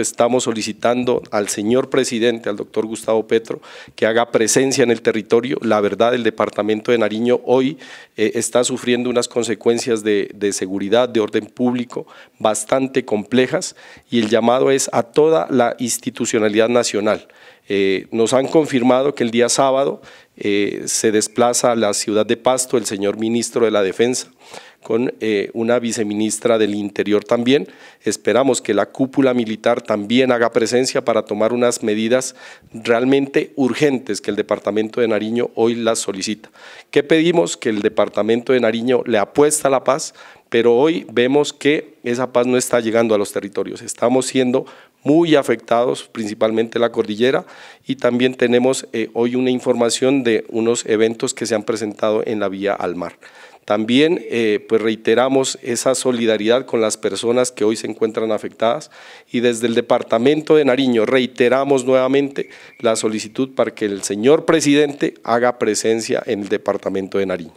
estamos solicitando al señor presidente, al doctor Gustavo Petro, que haga presencia en el territorio. La verdad, el departamento de Nariño hoy eh, está sufriendo unas consecuencias de, seguridad, de orden público, bastante complejas y el llamado es a toda la institucionalidad nacional. Eh, nos han confirmado que el día sábado eh, se desplaza a la ciudad de Pasto el señor ministro de la Defensa con eh, una viceministra del Interior también. Esperamos que la cúpula militar también haga presencia para tomar unas medidas realmente urgentes que el Departamento de Nariño hoy las solicita. ¿Qué pedimos? Que el Departamento de Nariño le apuesta a la paz, pero hoy vemos que esa paz no está llegando a los territorios. Estamos siendo muy afectados, principalmente la cordillera, y también tenemos eh, hoy una información de unos eventos que se han presentado en la vía al mar. También eh, pues reiteramos esa solidaridad con las personas que hoy se encuentran afectadas y desde el Departamento de Nariño reiteramos nuevamente la solicitud para que el señor presidente haga presencia en el Departamento de Nariño.